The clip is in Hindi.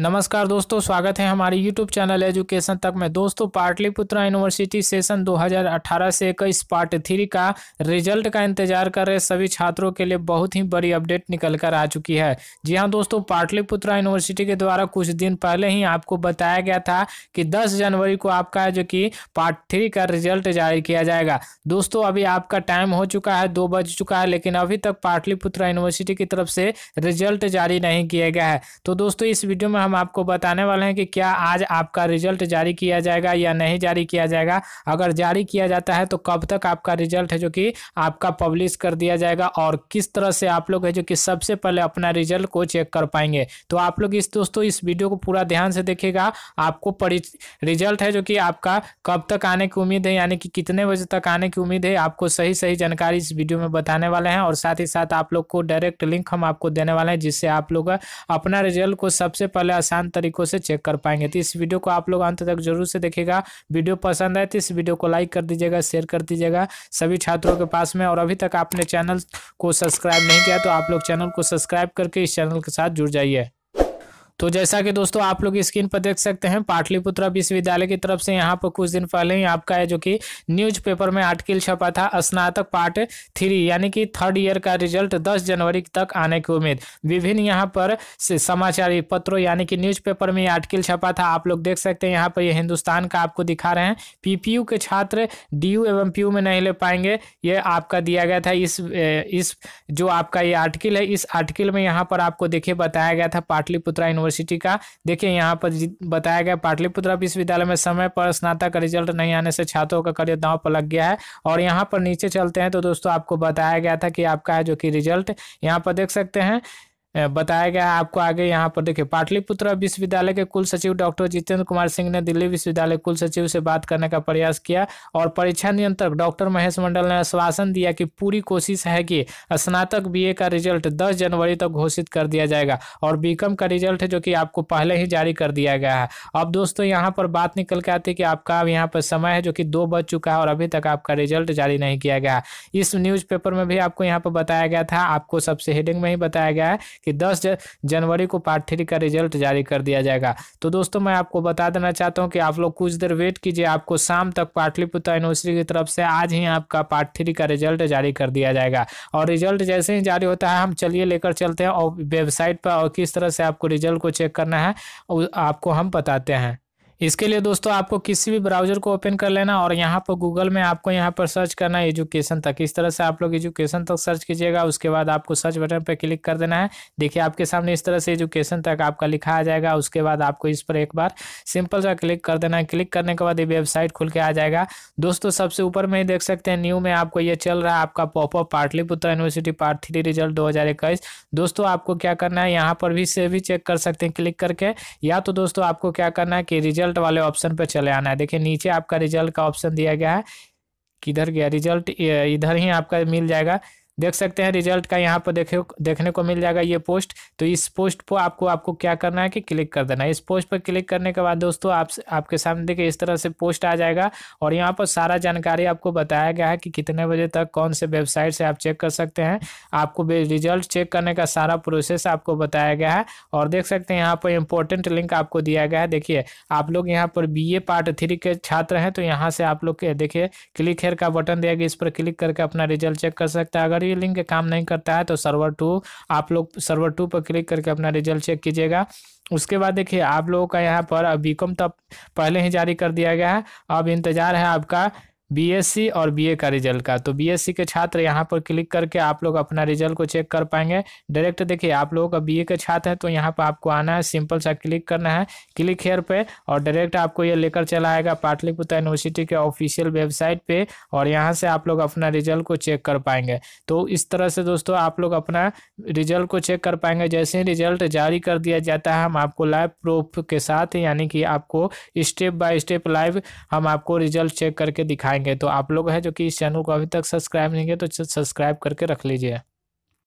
नमस्कार दोस्तों स्वागत है हमारे यूट्यूब चैनल एजुकेशन तक में दोस्तों पाटलिपुत्र यूनिवर्सिटी सेशन 2018 से इक्कीस पार्ट थ्री का रिजल्ट का इंतजार कर रहे सभी छात्रों के लिए बहुत ही बड़ी अपडेट निकल कर आ चुकी है जी हाँ दोस्तों पाटलिपुत्र यूनिवर्सिटी के द्वारा कुछ दिन पहले ही आपको बताया गया था कि दस जनवरी को आपका जो कि पार्ट थ्री का रिजल्ट जारी किया जाएगा दोस्तों अभी आपका टाइम हो चुका है दो बज चुका है लेकिन अभी तक पाटलिपुत्र यूनिवर्सिटी की तरफ से रिजल्ट जारी नहीं किया गया है तो दोस्तों इस वीडियो में हम आपको बताने वाले हैं कि क्या आज आपका रिजल्ट जारी किया जाएगा या नहीं जारी किया जाएगा अगर जारी किया जाता है तो कब तक आपका रिजल्ट है जो कि आपका पब्लिश कर दिया जाएगा और किस तरह से आप लोग है जो कि सबसे पहले अपना रिजल्ट को चेक कर पाएंगे तो आप लोग इस दोस्तों इस वीडियो को पूरा ध्यान से देखेगा आपको रिजल्ट है जो कि आपका कब तक आने की उम्मीद है यानी कि कितने बजे तक आने की उम्मीद है आपको सही सही जानकारी इस वीडियो में बताने वाले हैं और साथ ही साथ आप लोग को डायरेक्ट लिंक हम आपको देने वाले हैं जिससे आप लोग अपना रिजल्ट को सबसे पहले वाले आसान तरीकों से चेक कर पाएंगे तो इस वीडियो को आप लोग अंत तक जरूर से देखेगा वीडियो पसंद आए तो इस वीडियो को लाइक कर दीजिएगा शेयर कर दीजिएगा सभी छात्रों के पास में और अभी तक आपने चैनल को सब्सक्राइब नहीं किया तो आप लोग चैनल को सब्सक्राइब करके इस चैनल के साथ जुड़ जाइए तो जैसा कि दोस्तों आप लोग स्क्रीन पर देख सकते हैं पाटलिपुत्र विश्वविद्यालय की तरफ से यहाँ पर कुछ दिन पहले ही आपका है जो कि न्यूज़पेपर में आर्टिकल छपा था स्नातक पार्ट थ्री यानी कि थर्ड ईयर का रिजल्ट दस जनवरी तक आने की उम्मीद विभिन्न यहाँ पर समाचार पत्रों यानी कि पेपर में आर्टिकल छपा था आप लोग देख सकते हैं यहाँ पर यह हिंदुस्तान का आपको दिखा रहे हैं पीपीयू के छात्र डी एवं पी में नहीं ले पाएंगे ये आपका दिया गया था इस इस जो आपका ये आर्टिकल है इस आर्टिकल में यहाँ पर आपको देखिए बताया गया था पाटलिपुत्र इन यूनिवर्सिटी का देखिए यहाँ पर बताया गया पाटलिपुत्र विश्वविद्यालय में समय पर स्नातक का रिजल्ट नहीं आने से छात्रों का करियर दांव पर लग गया है और यहाँ पर नीचे चलते हैं तो दोस्तों आपको बताया गया था कि आपका है जो कि रिजल्ट यहाँ पर देख सकते हैं बताया गया है आपको आगे यहाँ पर देखिए पाटलिपुत्र विश्वविद्यालय के कुल सचिव डॉक्टर जितेंद्र कुमार सिंह ने दिल्ली विश्वविद्यालय कुल सचिव से बात करने का प्रयास किया और परीक्षा नियंत्रक डॉक्टर महेश मंडल ने आश्वासन दिया कि पूरी कोशिश है कि स्नातक बी का रिजल्ट दस जनवरी तक तो घोषित कर दिया जाएगा और बीकॉम का रिजल्ट जो कि आपको पहले ही जारी कर दिया गया है अब दोस्तों यहाँ पर बात निकल के आती है कि आपका अब यहाँ पर समय है जो कि दो बज चुका है और अभी तक आपका रिजल्ट जारी नहीं किया गया इस न्यूज़ में भी आपको यहाँ पर बताया गया था आपको सबसे हेडिंग में ही बताया गया है कि 10 जनवरी को पार्ट थ्री का रिजल्ट जारी कर दिया जाएगा तो दोस्तों मैं आपको बता देना चाहता हूँ कि आप लोग कुछ देर वेट कीजिए आपको शाम तक पाटलिपुत्र यूनिवर्सिटी की तरफ से आज ही आपका पार्ट थ्री का रिजल्ट जारी कर दिया जाएगा और रिजल्ट जैसे ही जारी होता है हम चलिए लेकर चलते हैं और वेबसाइट पर और किस तरह से आपको रिजल्ट को चेक करना है आपको हम बताते हैं इसके लिए दोस्तों आपको किसी भी ब्राउजर को ओपन कर लेना और यहाँ पर गूगल में आपको यहाँ पर सर्च करना है एजुकेशन तक इस तरह से आप लोग एजुकेशन तक सर्च कीजिएगा उसके बाद आपको सर्च बटन पर क्लिक कर देना है देखिए आपके सामने इस तरह से एजुकेशन तक आपका लिखा आ जाएगा उसके बाद आपको इस पर एक बार सिंपल सा क्लिक कर देना है क्लिक करने के बाद ये वेबसाइट खुल के आ जाएगा दोस्तों सबसे ऊपर में ही देख सकते हैं न्यू में आपको ये चल रहा है आपका popup Pataliputra university part three result दो दोस्तों आपको क्या करना है यहाँ पर भी से भी चेक कर सकते हैं क्लिक करके या तो दोस्तों आपको क्या करना है कि रिजल्ट रिजल्ट वाले ऑप्शन पर चले आना है देखिए नीचे आपका रिजल्ट का ऑप्शन दिया गया है किधर गया रिजल्ट इधर ही आपका मिल जाएगा देख सकते हैं रिजल्ट का यहाँ पर देखे देखने को मिल जाएगा ये पोस्ट तो इस पोस्ट पर आपको आपको क्या करना है कि क्लिक कर देना है इस पोस्ट पर क्लिक करने के बाद दोस्तों आप आपके सामने देखिए इस तरह से पोस्ट आ जाएगा और यहाँ पर सारा जानकारी आपको बताया गया है कि कितने बजे तक कौन से वेबसाइट से आप चेक कर सकते हैं आपको रिजल्ट चेक करने का सारा प्रोसेस आपको बताया गया है और देख सकते हैं यहाँ पर इम्पोर्टेंट लिंक आपको दिया गया है देखिए आप लोग यहाँ पर बी पार्ट थ्री के छात्र हैं तो यहाँ से आप लोग देखिए क्लिक हेयर का बटन दिया गया इस पर क्लिक करके अपना रिजल्ट चेक कर सकते हैं अगर अगर ये लिंक काम नहीं करता है तो सर्वर टू आप लोग सर्वर टू पर क्लिक करके अपना रिजल्ट चेक कीजिएगा उसके बाद देखिए आप लोगों का यहाँ पर बी कॉम तो पहले ही जारी कर दिया गया है अब इंतज़ार है आपका बीएससी और बीए का रिजल्ट का तो बीएससी के छात्र यहाँ पर क्लिक करके आप लोग अपना रिजल्ट को चेक कर पाएंगे डायरेक्ट देखिए आप लोगों का बीए के छात्र है तो यहाँ पर आपको आना है सिंपल सा क्लिक करना है क्लिक हेयर पे और डायरेक्ट आपको ये लेकर चला आएगा पाटलिपुत्र यूनिवर्सिटी के ऑफिशियल वेबसाइट पर और यहाँ से आप लोग अपना रिजल्ट को चेक कर पाएंगे तो इस तरह से दोस्तों आप लोग अपना रिजल्ट को चेक कर पाएंगे जैसे ही रिजल्ट जारी कर दिया जाता है हम आपको लाइव प्रूफ के साथ यानी कि आपको स्टेप बाय स्टेप लाइव हम आपको रिजल्ट चेक करके दिखाएंगे जाएंगे तो आप लोग हैं जो कि इस चैनल को अभी तक सब्सक्राइब नहीं किया तो सब्सक्राइब करके रख लीजिए